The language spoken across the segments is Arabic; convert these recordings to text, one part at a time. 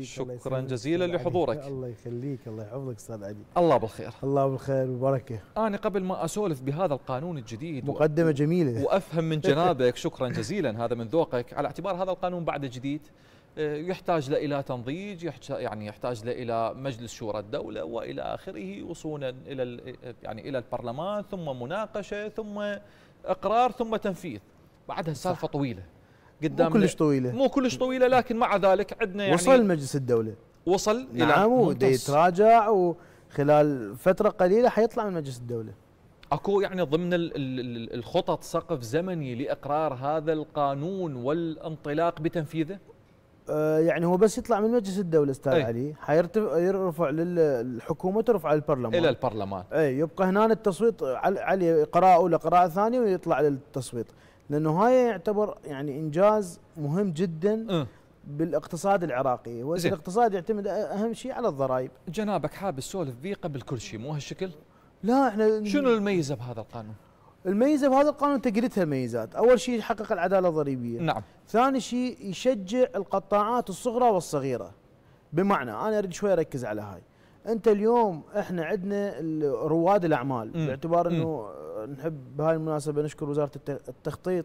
شكرا جزيلا لحضورك الله يخليك الله يحفظك استاذ علي الله بالخير الله بالخير وبركه انا قبل ما اسولف بهذا القانون الجديد مقدمه و... جميله وافهم من جنابك شكرا جزيلا هذا من ذوقك على اعتبار هذا القانون بعد جديد آه، يحتاج الى تنضيج يعني يحتاج الى مجلس شورى الدوله والى اخره وصولا الى آه، يعني الى البرلمان ثم مناقشه ثم اقرار ثم تنفيذ بعدها السالفه طويله قدامنا مو كلش طويله مو كلش طويله لكن مع ذلك عندنا يعني وصل مجلس الدوله وصل نعم يتراجع وخلال فتره قليله حيطلع من مجلس الدوله اكو يعني ضمن الخطط سقف زمني لاقرار هذا القانون والانطلاق بتنفيذه؟ أه، يعني هو بس يطلع من مجلس الدوله استاذ أي. علي حيرتفع يرفع للحكومه ترفع للبرلمان الى البرلمان اي يبقى هنا التصويت علي قراءه لقراءه ثانيه ويطلع للتصويت لانه هاي يعتبر يعني انجاز مهم جدا آه. بالاقتصاد العراقي هو الاقتصاد يعتمد اهم شيء على الضرائب جنابك حاب تسولف بي قبل كل شيء مو هالشكل لا احنا شنو الميزه بهذا القانون الميزه بهذا القانون تقريتها ميزات، اول شيء يحقق العداله الضريبيه. نعم. ثاني شيء يشجع القطاعات الصغرى والصغيره. بمعنى انا اريد شوي اركز على هاي. انت اليوم احنا عندنا رواد الاعمال باعتبار انه نحب بهاي المناسبة نشكر وزارة التخطيط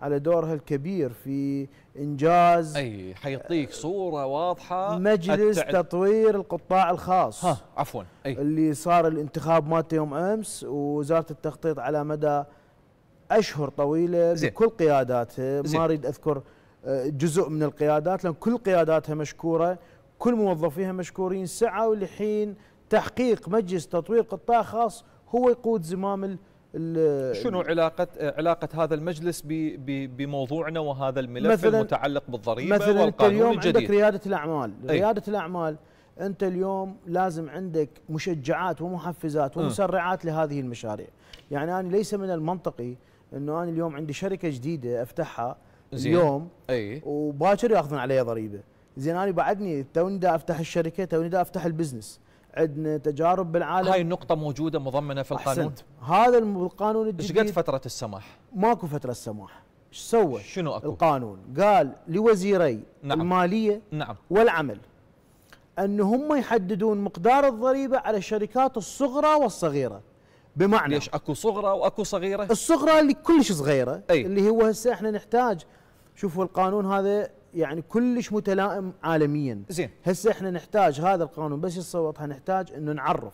على دورها الكبير في انجاز اي حيعطيك صوره واضحه مجلس التعد... تطوير القطاع الخاص ها عفوا أي. اللي صار الانتخاب مالته يوم امس ووزاره التخطيط على مدى اشهر طويله زين. بكل قياداتها ما اريد اذكر آه، جزء من القيادات لان كل قياداتها مشكوره كل موظفيها مشكورين سعوا لحين تحقيق مجلس تطوير قطاع خاص هو يقود زمام شنو علاقة علاقة هذا المجلس بموضوعنا وهذا الملف مثلاً المتعلق بالضريبة مثلا والقانون انت اليوم الجديد عندك ريادة الأعمال أي ريادة الأعمال أنت اليوم لازم عندك مشجعات ومحفزات ومسرعات لهذه المشاريع يعني أنا ليس من المنطقي أنه أنا اليوم عندي شركة جديدة أفتحها اليوم أي وباكر ياخذون عليها ضريبة زين أنا بعدني توني أفتح الشركة توني أفتح البزنس عندنا تجارب بالعالم هاي النقطة موجودة مضمنة في القانون أحسنت. هذا القانون الجديد ايش قد فترة السماح؟ ماكو فترة السماح ايش سوى؟ شنو اكو؟ القانون قال لوزيري نعم. المالية نعم. والعمل أن هم يحددون مقدار الضريبة على الشركات الصغرى والصغيرة بمعنى ليش اكو صغرى واكو صغيرة؟ الصغرى اللي كلش صغيرة أي؟ اللي هو هسه احنا نحتاج شوفوا القانون هذا يعني كلش متلائم عالميا زين هسه احنا نحتاج هذا القانون بس يصوت نحتاج انه نعرف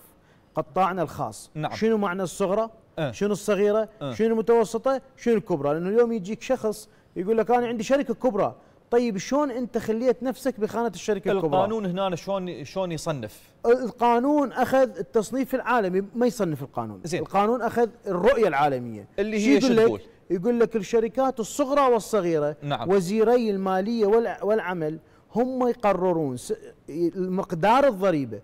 قطاعنا الخاص نعم. شنو معنى الصغرى أه. شنو الصغيره أه. شنو المتوسطه شنو الكبرى لانه اليوم يجيك شخص يقول لك انا عندي شركه كبرى طيب شلون انت خليت نفسك بخانه الشركه القانون الكبرى القانون هنا شلون شلون يصنف القانون اخذ التصنيف العالمي ما يصنف القانون زين. القانون اخذ الرؤيه العالميه اللي هي شو تقول يقول لك الشركات الصغرى والصغيرة نعم. وزيري المالية والعمل هم يقررون مقدار الضريبة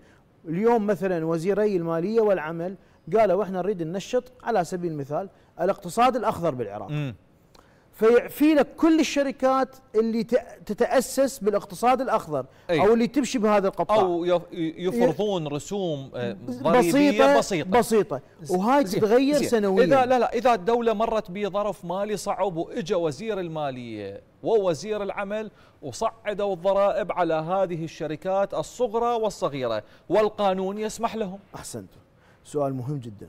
اليوم مثلا وزيري المالية والعمل قالوا احنا نريد ننشط على سبيل المثال الاقتصاد الأخضر بالعراق م. فيعفي لك كل الشركات اللي تتاسس بالاقتصاد الاخضر أي. او اللي تمشي بهذا القطاع او يفرضون رسوم آه، بسيطه بسيطه بسيطه وهاي تتغير سنويا اذا لا لا اذا الدوله مرت بظرف مالي صعب واجا وزير الماليه ووزير العمل وصعدوا الضرائب على هذه الشركات الصغرى والصغيره والقانون يسمح لهم احسنت سؤال مهم جدا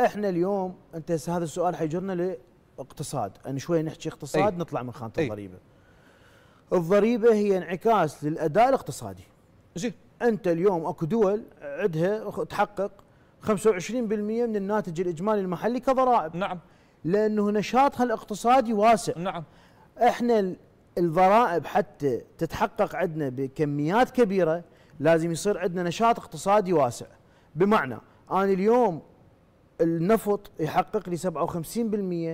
احنا اليوم انت هذا السؤال حيجرنا اقتصاد أن يعني شوي نحكي اقتصاد أي. نطلع من خانة أي. الضريبة الضريبة هي انعكاس للأداء الاقتصادي زين أنت اليوم أكو دول عندها تحقق 25% من الناتج الإجمالي المحلي كضرائب نعم لأنه نشاطها الاقتصادي واسع نعم احنا الضرائب حتى تتحقق عندنا بكميات كبيرة لازم يصير عندنا نشاط اقتصادي واسع بمعنى أنا اليوم النفط يحقق لي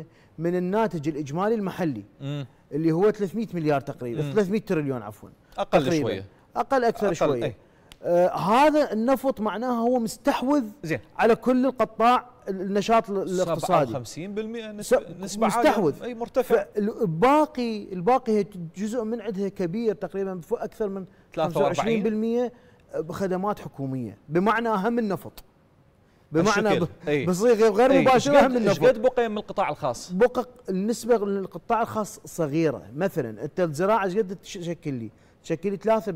57% من الناتج الاجمالي المحلي مم. اللي هو 300 مليار تقريبا 300 تريليون عفوا اقل تقريبا. شويه اقل اكثر أقل شويه إيه. آه هذا النفط معناها هو مستحوذ زين. على كل القطاع النشاط الاقتصادي 57% نسبة مستحوذ اي مرتفع الباقي الباقي جزء من عندها كبير تقريبا اكثر من 23% بخدمات حكوميه بمعنى اهم النفط بمعنى بصيغه غير مباشره من ايش قد بقي من القطاع الخاص؟ بقى النسبه للقطاع الخاص صغيره مثلا انت الزراعه ايش قد تشكل لي؟ تشكل لي 3%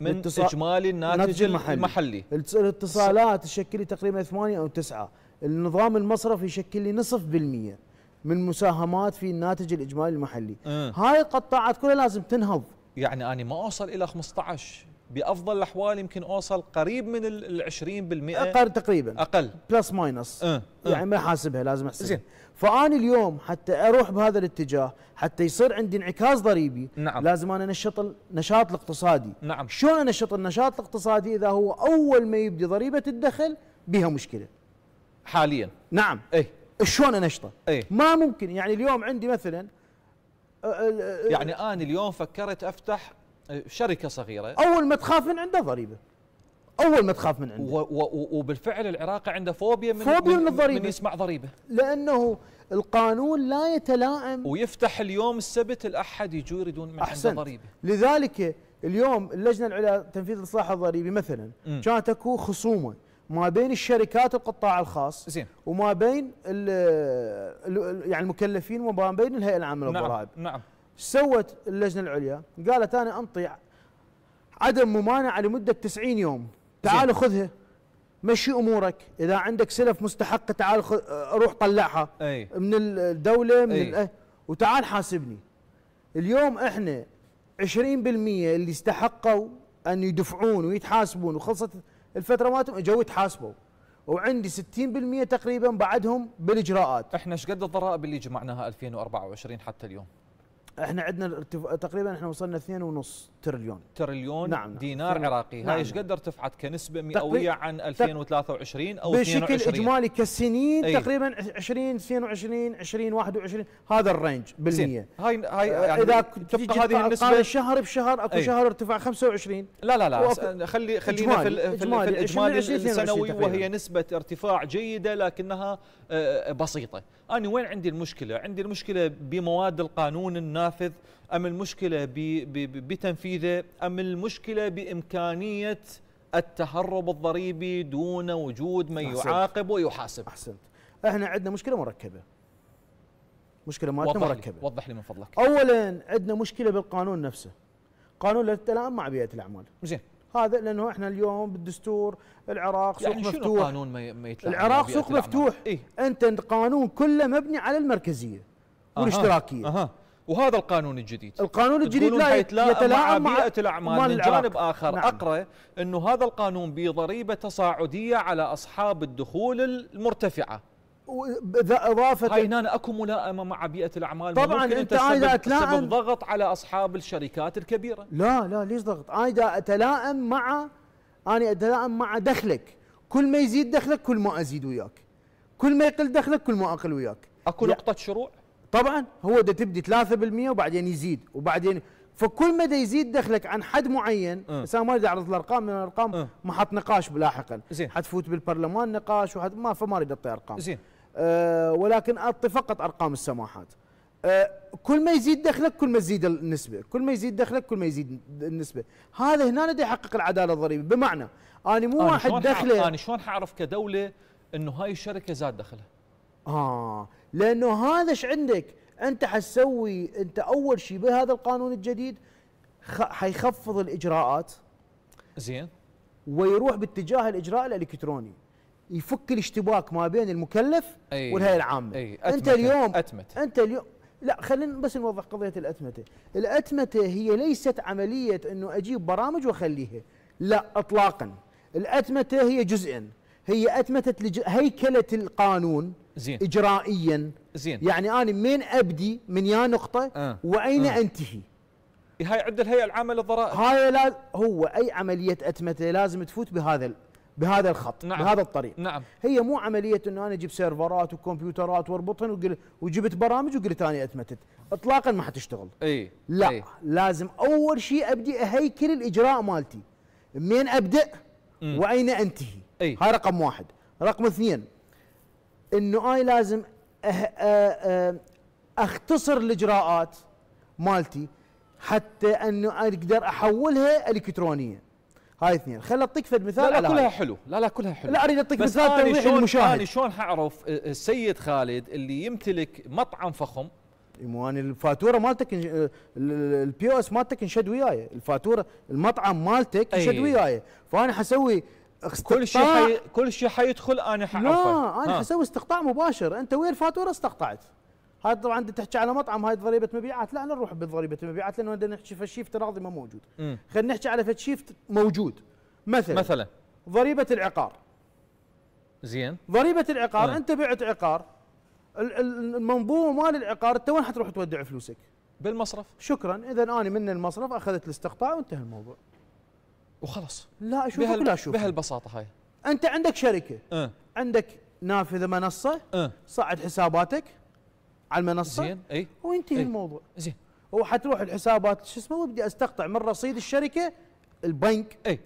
من اجمالي الناتج المحلي, المحلي. الاتصالات تشكل لي تقريبا 8 او 9 النظام المصرفي يشكل لي نصف بالمية من مساهمات في الناتج الاجمالي المحلي أه. هاي القطاعات كلها لازم تنهض يعني انا ما اوصل الى 15 بافضل الاحوال يمكن اوصل قريب من ال 20% اقل تقريبا اقل بلس ماينس أه. أه. يعني ما حاسبها لازم احسبها زين فانا اليوم حتى اروح بهذا الاتجاه حتى يصير عندي انعكاس ضريبي نعم. لازم انا انشط النشاط الاقتصادي نعم شلون انشط النشاط الاقتصادي اذا هو اول ما يبدي ضريبه الدخل بها مشكله حاليا نعم اي شلون انشطه؟ اي ما ممكن يعني اليوم عندي مثلا يعني انا اليوم فكرت افتح شركه صغيره اول ما تخاف من عنده ضريبه اول ما تخاف من عنده و و وبالفعل العراقي عنده فوبيا من فوبيا من, الضريبه من يسمع ضريبه لانه القانون لا يتلائم ويفتح اليوم السبت الاحد يجوا يريدون من عنده ضريبه لذلك اليوم اللجنه العليا تنفيذ الاصلاح الضريبي مثلا كانت اكو خصومه ما بين الشركات القطاع الخاص زين وما بين الـ الـ يعني المكلفين وما بين الهيئه العامه نعم، للضرائب نعم, نعم سوت اللجنه العليا؟ قالت انا انطي عدم ممانعه لمده 90 يوم تعال خذها مشي امورك اذا عندك سلف مستحقه تعال خذ روح طلعها أي. من الدوله من أي. ال... وتعال حاسبني اليوم احنا 20% اللي استحقوا ان يدفعون ويتحاسبون وخلصت الفتره مالتهم اجوا يتحاسبوا وعندي 60% تقريبا بعدهم بالاجراءات احنا ايش قد الضرائب اللي جمعناها 2024 حتى اليوم احنا عندنا تقريبا احنا وصلنا 2.5 تريليون تريليون نعم, نعم. دينار نعم عراقي نعم هاي ايش قدر تفعت كنسبه مئويه عن 2023 او بشكل اجمالي كسنين تقريبا 20 22 20 21 هذا الرينج بالمية هاي هاي آه، يعني اذا تبقى هذه النسبه شهر بشهر اكو شهر ارتفاع 25 لا لا لا خلي خلينا في, في, في الاجمالي السنوي وهي نسبه ارتفاع جيده لكنها آه، بسيطه أنا وين عندي المشكلة عندي المشكلة بمواد القانون النافذ أم المشكلة بتنفيذه أم المشكلة بإمكانية التهرب الضريبي دون وجود من يعاقب ويحاسب أحسنت احنا عندنا مشكلة مركبة مشكلة مالتنا مركبة وضح لي من فضلك أولا عندنا مشكلة بالقانون نفسه قانون التلام مع بيئة الأعمال زين هذا لانه احنا اليوم بالدستور العراق يعني سوق مفتوح قانون ما يتلاعب العراق سوق مفتوح إيه؟ انت القانون كله مبني على المركزيه والاشتراكيه أها. وهذا القانون الجديد القانون الجديد لا يتلاعب مع بيئه الاعمال من جانب اخر نعم. اقرا انه هذا القانون بضريبه تصاعديه على اصحاب الدخول المرتفعه اضافه هاي هنا اكو ملائمه مع بيئه الاعمال طبعا انت, انت عايز اتلائم ضغط على اصحاب الشركات الكبيره لا لا ليش ضغط انا اتلائم مع انا اتلائم مع دخلك كل ما يزيد دخلك كل ما ازيد وياك كل ما يقل دخلك كل ما اقل وياك اكو نقطه شروع طبعا هو ده تبدي 3% وبعدين يزيد وبعدين فكل ما يزيد دخلك عن حد معين بس أه. انا ما اريد اعرض الارقام لان الارقام أه. ما حط نقاش لاحقا زين حتفوت بالبرلمان نقاش وحد ما فما اريد اعطي ارقام زين آه، ولكن اعطي فقط ارقام السماحات آه، كل ما يزيد دخلك كل ما تزيد النسبه كل ما يزيد دخلك كل ما يزيد النسبه هذا هنا لدي يحقق العداله الضريبيه بمعنى انا مو واحد دخله انا شلون حاعرف كدوله انه هاي الشركه زاد دخلها اه لانه هذا ايش عندك انت حتسوي انت اول شيء بهذا القانون الجديد حيخفض الاجراءات زين ويروح باتجاه الاجراء الالكتروني يفك الاشتباك ما بين المكلف أي والهيئه العامه أي أتمتة انت اليوم أتمت انت اليوم لا خلينا بس نوضح قضيه الاتمته الاتمته هي ليست عمليه انه اجيب برامج واخليها لا اطلاقا الاتمته هي جزئين هي اتمتت هيكله القانون زين اجرائيا زين يعني انا من ابدي من يا نقطه آه. واين آه. انتهي هاي عند الهيئه العامه للضرائب هاي لا هو اي عمليه اتمته لازم تفوت بهذا بهذا الخط نعم. بهذا الطريق نعم. هي مو عمليه انه انا اجيب سيرفرات وكمبيوترات واربطهم وجبت برامج وقلت انا اتمتت اطلاقا ما حتشتغل اي لا أي. لازم اول شيء ابدي اهيكل الاجراء مالتي منين ابدا م. واين انتهي أي. هاي رقم واحد رقم اثنين انه أنا لازم أه أه أه اختصر الاجراءات مالتي حتى انه اقدر احولها إلكترونياً هاي اثنين خل اعطيك فد مثال لا, لا كلها هاي. حلو لا لا كلها حلو لا اريد اعطيك مثال توضيح للمشاهد انا شلون حعرف آه، السيد خالد اللي يمتلك مطعم فخم مو انا الفاتوره مالتك البي او اس مالتك انشد وياي الفاتوره المطعم مالتك إيه. انشد وياي فانا حسوي كل شيء حي... كل شيء حيدخل انا حعرفه لا انا حسوي استقطاع مباشر انت وين الفاتوره استقطعت هاي طبعا انت تحكي على مطعم هاي ضريبه مبيعات لا نروح بضريبه مبيعات لانه بدنا نحكي فشي افتراضي ما موجود خلينا نحكي على شيفت موجود مثلا مثلا ضريبه العقار زين ضريبه العقار انت بعت عقار المنظومه مال العقار انت وين حتروح تودع فلوسك؟ بالمصرف شكرا اذا انا من المصرف اخذت الاستقطاع وانتهى الموضوع وخلاص لا اشوفك بهال... ولا اشوفك بهالبساطه هاي انت عندك شركه أه. عندك نافذه منصه أه. صعد حساباتك على المنصه زين اي وينتهي إيه؟ الموضوع زين وحتروح الحسابات شو اسمه وابدي استقطع من رصيد الشركه البنك اي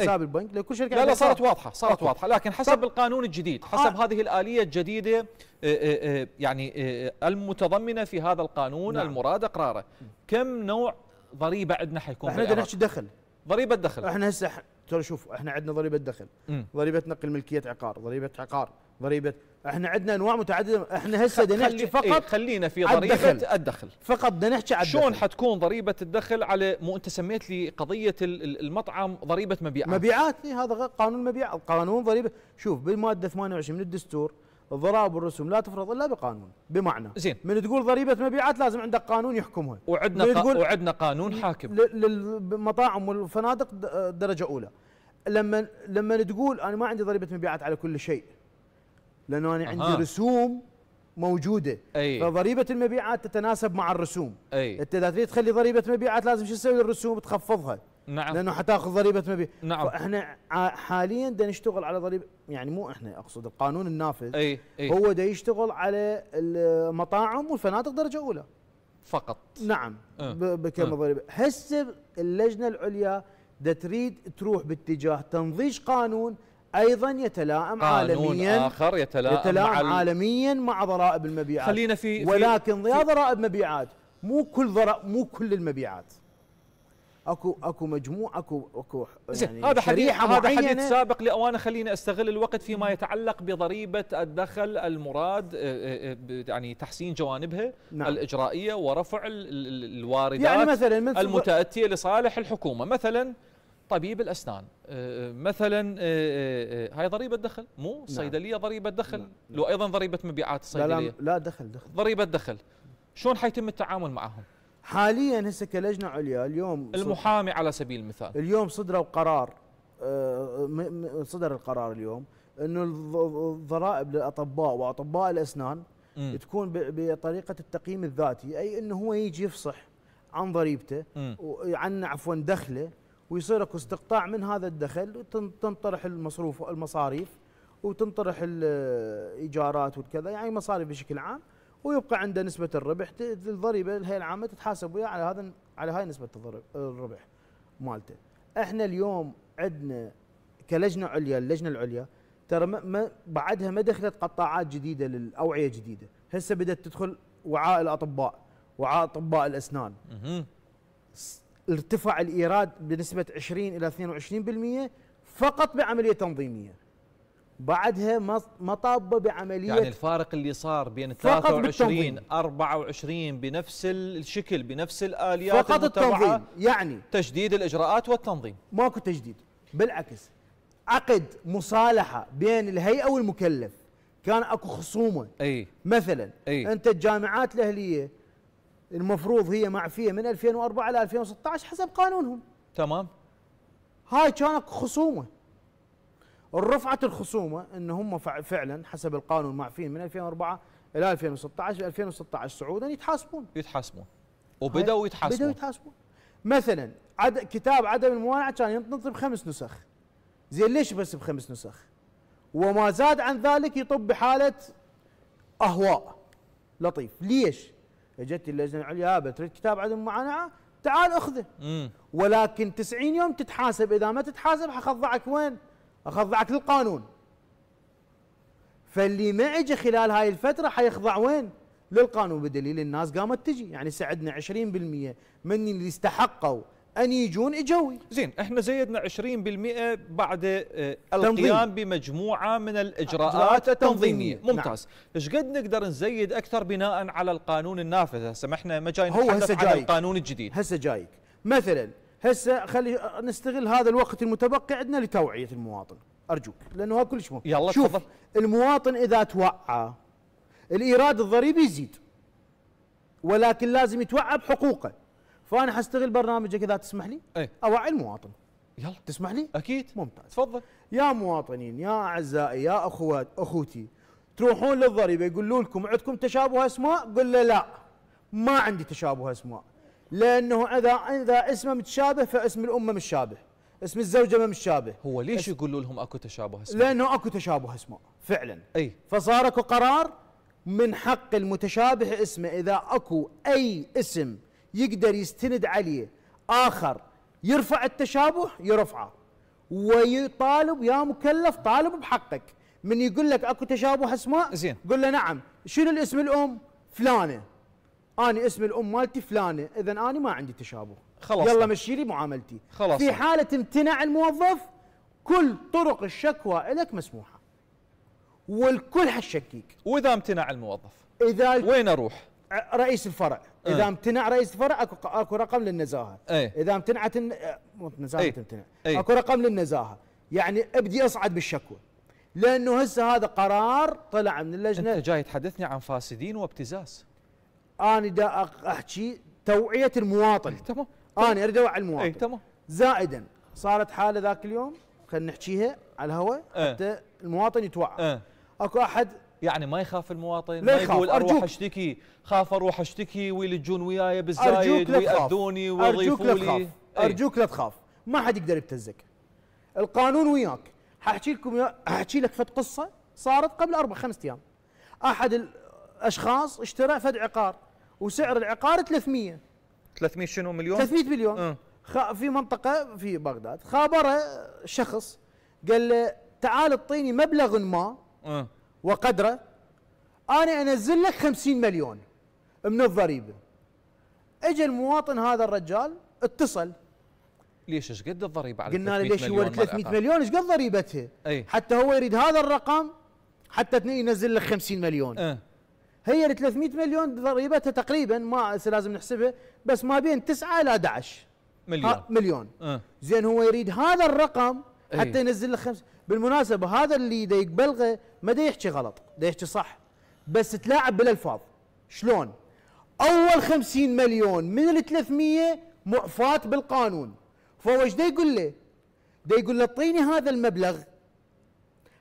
حساب ايه البنك لكل شركه لا لا صارت واضحه صارت واضحه لكن حسب القانون الجديد حسب آه. هذه الاليه الجديده آه، آه، آه، يعني المتضمنه في هذا القانون نعم. المراد اقراره كم نوع ضريبه عندنا حيكون احنا بدنا نحكي دخل ضريبه دخل احنا هسه ترى شوف احنا عندنا ضريبه دخل ضريبه نقل ملكيه عقار ضريبه عقار ضريبه احنا عندنا انواع متعدده احنا هسه بدنا نحكي فقط ايه خلينا في ضريبه الدخل, الدخل فقط بدنا نحكي على شلون حتكون ضريبه الدخل على مو انت سميت لي قضيه المطعم ضريبه مبيعات مبيعات إيه، هذا قانون مبيعات قانون ضريبه شوف بالماده 28 من الدستور الضرائب والرسوم لا تفرض الا بقانون بمعنى زين من تقول ضريبه مبيعات لازم عندك قانون يحكمها وعندنا قا... وعدنا قانون حاكم للمطاعم والفنادق درجه اولى لما لما تقول انا ما عندي ضريبه مبيعات على كل شيء لانه انا عندي أه. رسوم موجوده أي. فضريبه المبيعات تتناسب مع الرسوم أي. انت اذا تريد تخلي ضريبه مبيعات لازم شو تسوي الرسوم تخفضها نعم لانه حتاخذ ضريبه مبيع نعم فاحنا حاليا دا نشتغل على ضريبه يعني مو احنا اقصد القانون النافذ أي. أي. هو دا يشتغل على المطاعم والفنادق درجه اولى فقط نعم أه. بكم أه. ضريبه هسه اللجنه العليا دا تريد تروح باتجاه تنضيج قانون ايضا يتلائم آه، عالميا اخر يتلائم, يتلائم مع عالميا مع ضرائب المبيعات خلينا في ولكن في ضرائب مبيعات مو كل ضرائب مو كل المبيعات اكو اكو مجموع اكو اكو يعني هذا حديث هذا حديث سابق لاوانه خليني استغل الوقت فيما يتعلق بضريبه الدخل المراد آه، آه، يعني تحسين جوانبها نعم. الاجرائيه ورفع الواردات يعني مثلا المتاتيه لصالح الحكومه مثلا طبيب الاسنان أه، أه، مثلا أه، هاي ضريبه دخل مو نعم. صيدليه ضريبه دخل نعم، نعم. لو ايضا ضريبه مبيعات الصيدليه لا, دخل دخل ضريبه دخل شلون حيتم التعامل معهم حاليا هسه كلجنه عليا اليوم المحامي على سبيل المثال اليوم صدروا قرار صدر القرار اليوم انه الضرائب للاطباء واطباء الاسنان م. تكون بطريقه التقييم الذاتي اي انه هو يجي يفصح عن ضريبته عن عفوا دخله ويصير اكو استقطاع من هذا الدخل وتنطرح المصروف المصاريف وتنطرح الايجارات والكذا يعني مصاريف بشكل عام ويبقى عنده نسبه الربح الضريبه هي العامه تتحاسب وياه على هذا على هاي نسبه الربح مالته احنا اليوم عندنا كلجنه عليا اللجنه العليا ترى ما بعدها ما دخلت قطاعات جديده للاوعيه جديده هسه بدات تدخل وعاء الاطباء وعاء اطباء الاسنان ارتفع الايراد بنسبه 20 الى 22% فقط بعمليه تنظيميه بعدها طاب بعمليه يعني الفارق اللي صار بين 23 24 بنفس الشكل بنفس الاليات فقط التنظيم يعني تجديد الاجراءات والتنظيم ماكو تجديد بالعكس عقد مصالحه بين الهيئه والمكلف كان اكو خصومه اي مثلا أي انت الجامعات الاهليه المفروض هي معفيه من 2004 ل 2016 حسب قانونهم تمام هاي كانت خصومه رفعت الخصومه ان هم فعلا حسب القانون معفين من 2004 الى 2016 2016 صعودا يتحاسبون يتحاسبون وبداوا يتحاسبون بداوا يتحاسبون مثلا عد... كتاب عدم الموانعه كان ينطب بخمس نسخ زين ليش بس بخمس نسخ؟ وما زاد عن ذلك يطب بحاله اهواء لطيف ليش؟ اجت اللجنه العليا آه، بتريد كتاب عدم معاناه تعال اخذه مم. ولكن 90 يوم تتحاسب اذا ما تتحاسب حخضعك وين؟ اخضعك للقانون فاللي ما اجى خلال هاي الفتره حيخضع وين؟ للقانون بدليل الناس قامت تجي يعني سعدنا 20% من اللي استحقوا ان يجون اجوي زين احنا زيدنا 20% بعد آه، القيام بمجموعه من الاجراءات التنظيميه التنظيمية. نعم. ممتاز ايش نعم. قد نقدر نزيد اكثر بناء على القانون النافذ هسه ما احنا ما جاي هو هسه القانون الجديد هسه جايك مثلا هسه خلي آه، نستغل هذا الوقت المتبقي عندنا لتوعيه المواطن ارجوك لانه هذا كلش مهم يلا شوف تفضل. المواطن اذا توعى الايراد الضريبي يزيد ولكن لازم يتوعى بحقوقه فانا حستغل برنامجك اذا تسمح لي اي اوعي المواطن يلا تسمح لي؟ اكيد ممتاز تفضل يا مواطنين يا اعزائي يا اخوات اخوتي تروحون للضريبه يقولوا لكم عندكم تشابه اسماء؟ قل له لا ما عندي تشابه اسماء لانه اذا اذا اسمه متشابه فاسم الامه متشابه اسم الزوجه ما متشابه هو ليش اسم... يقولوا لهم اكو تشابه اسماء؟ لانه اكو تشابه اسماء فعلا اي فصار اكو قرار من حق المتشابه اسمه اذا اكو اي اسم يقدر يستند عليه اخر يرفع التشابه يرفعه ويطالب يا مكلف طالب بحقك من يقول لك اكو تشابه اسماء زين قل له نعم شنو الاسم الام فلانه انا اسم الام مالتي فلانه اذا انا ما عندي تشابه خلاص يلا مشي لي معاملتي خلاص في حاله امتناع الموظف كل طرق الشكوى لك مسموحه والكل حشكيك واذا امتنع الموظف اذا وين اروح رئيس الفرع إيه. اذا أه. امتنع رئيس الفرع اكو اكو رقم للنزاهه أي. اذا امتنعت الن... مو النزاهه أي. تمتنع أي. اكو رقم للنزاهه يعني ابدي اصعد بالشكوى لانه هسه هذا قرار طلع من اللجنه انت جاي تحدثني عن فاسدين وابتزاز انا دا احكي توعيه المواطن إيه، تمام انا اريد اوعي المواطن اي تمام زائدا صارت حاله ذاك اليوم خلينا نحكيها على الهواء إيه. حتى المواطن يتوعى اكو احد يعني ما يخاف المواطن ما يقول اروح اشتكي خاف اروح اشتكي ويلجون وياي بالزايد ويأذوني ويضيفوا لي أرجوك, إيه. أرجوك, لا تخاف ما حد يقدر يبتزك القانون وياك حاحكي لكم احكي لك فد قصه صارت قبل اربع خمس ايام احد الاشخاص اشترى فد عقار وسعر العقار 300 300 شنو مليون 300 مليون أه. في منطقه في بغداد خابره شخص قال له تعال اعطيني مبلغ ما أه. وقدره انا انزل لك 50 مليون من الضريبه اجى المواطن هذا الرجال اتصل ليش ايش قد الضريبه على قلنا له ليش هو 300 مليون ايش قد ضريبتها؟ أي. حتى هو يريد هذا الرقم حتى ينزل لك 50 مليون أه. هي ال 300 مليون ضريبتها تقريبا ما لازم نحسبها بس ما بين 9 الى 11 مليون مليون أه. زين هو يريد هذا الرقم حتى أي. ينزل لك 50 بالمناسبة هذا اللي دا يبلغه ما دا يحكي غلط دا يحكي صح بس تلاعب بالألفاظ شلون أول خمسين مليون من ال 300 معفاة بالقانون فهو ايش دا يقول له دا يقول له اعطيني هذا المبلغ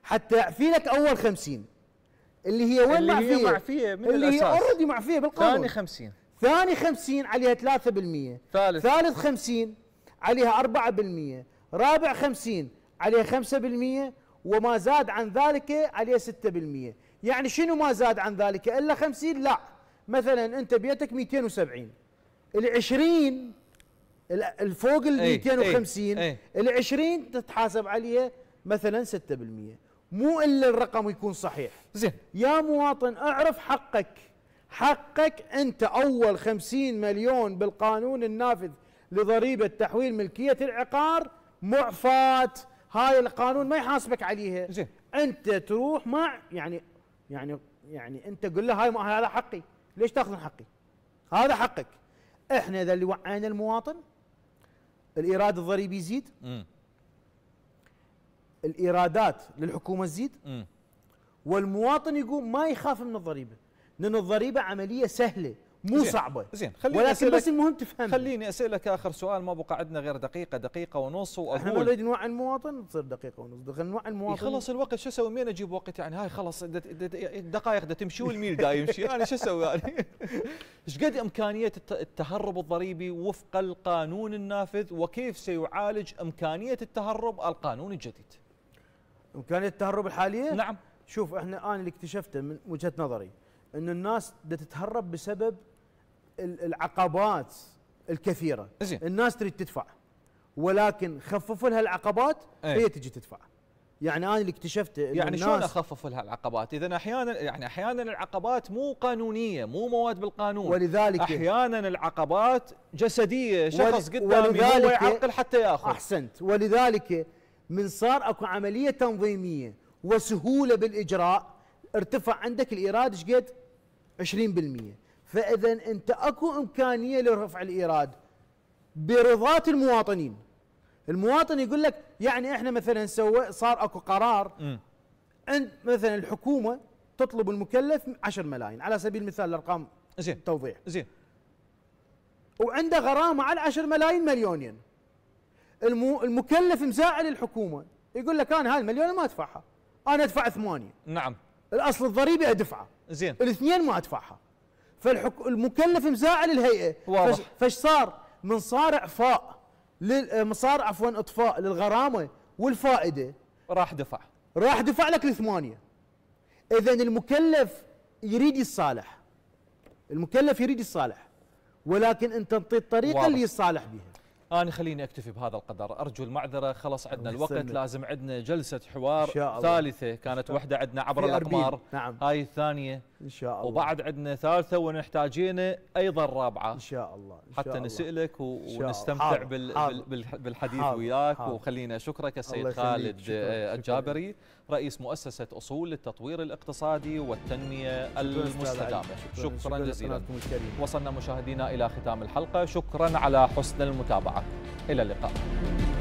حتى اعفي لك اول خمسين اللي هي وين اللي معفيه؟ هي معفيه من اللي الاساس اللي هي اوريدي معفيه بالقانون ثاني 50 ثاني 50 عليها 3% ثالث ثالث 50 عليها 4% رابع 50 عليه 5% وما زاد عن ذلك عليه 6% يعني شنو ما زاد عن ذلك الا 50 لا مثلا انت بيتك 270 ال 20 الفوق ال 250 ال 20 تتحاسب عليها مثلا 6% مو الا الرقم يكون صحيح زين يا مواطن اعرف حقك حقك انت اول 50 مليون بالقانون النافذ لضريبه تحويل ملكيه العقار معفاه هاي القانون ما يحاسبك عليها زين انت تروح مع يعني يعني يعني انت قل له هاي هذا حقي ليش تاخذون حقي هذا حقك احنا اذا اللي وعينا المواطن الايراد الضريبي يزيد الايرادات للحكومه تزيد والمواطن يقوم ما يخاف من الضريبه لان الضريبه عمليه سهله مو زين صعبه زين خليني ولكن بس المهم تفهم خليني اسالك اخر سؤال ما بقى عندنا غير دقيقه دقيقه ونص واقول احنا نريد نوعي المواطن تصير دقيقه ونص خلينا نوعي المواطن يخلص الوقت شو اسوي مين اجيب وقت يعني هاي خلص الدقائق دا تمشي والميل دا يمشي انا يعني شو اسوي يعني ايش قد امكانيه التهرب الضريبي وفق القانون النافذ وكيف سيعالج امكانيه التهرب القانون الجديد امكانيه التهرب الحاليه نعم شوف احنا انا اللي اكتشفته من وجهه نظري ان الناس تتهرب بسبب العقبات الكثيره زين الناس تريد تدفع ولكن خففوا لها العقبات أي. هي تجي تدفع يعني انا اللي اكتشفته يعني شلون اخفف لها العقبات؟ اذا احيانا يعني احيانا العقبات مو قانونيه مو مواد بالقانون ولذلك احيانا العقبات جسديه شخص ول قدامي هو يعقل حتى ياخذ احسنت ولذلك من صار اكو عمليه تنظيميه وسهوله بالاجراء ارتفع عندك الايراد ايش قد 20% فاذا انت اكو امكانيه لرفع الايراد برضاه المواطنين المواطن يقول لك يعني احنا مثلا سوى صار اكو قرار عند مثلا الحكومه تطلب المكلف 10 ملايين على سبيل المثال الارقام زين توضيح زين وعنده غرامه على 10 ملايين مليونين المو المكلف مزاعل الحكومه يقول لك انا هاي المليون ما ادفعها انا ادفع ثمانيه نعم الاصل الضريبي ادفعه زين الاثنين ما ادفعها فالحك... المكلف مزاعل الهيئه واضح فش... صار من صار اعفاء لل... من صار عفوا اطفاء للغرامه والفائده راح دفع راح دفع لك الثمانيه اذا المكلف يريد يصالح المكلف يريد يصالح ولكن انت انطي الطريقه اللي يصالح بها انا خليني اكتفي بهذا القدر ارجو المعذره خلص عندنا الوقت لازم عندنا جلسه حوار ثالثه كانت واحده عندنا عبر الاقمار نعم. هاي الثانيه ان شاء الله وبعد عندنا ثالثه ونحتاجين ايضا رابعه ان شاء الله إن شاء حتى الله. نسالك ونستمتع حاضر. بال... حاضر. بالحديث حاضر. وياك حاضر. وخلينا اشكرك السيد خالد آه، الجابري رئيس مؤسسة أصول للتطوير الاقتصادي والتنمية المستدامة شكرا, جزيلا وصلنا مشاهدينا إلى ختام الحلقة شكرا على حسن المتابعة إلى اللقاء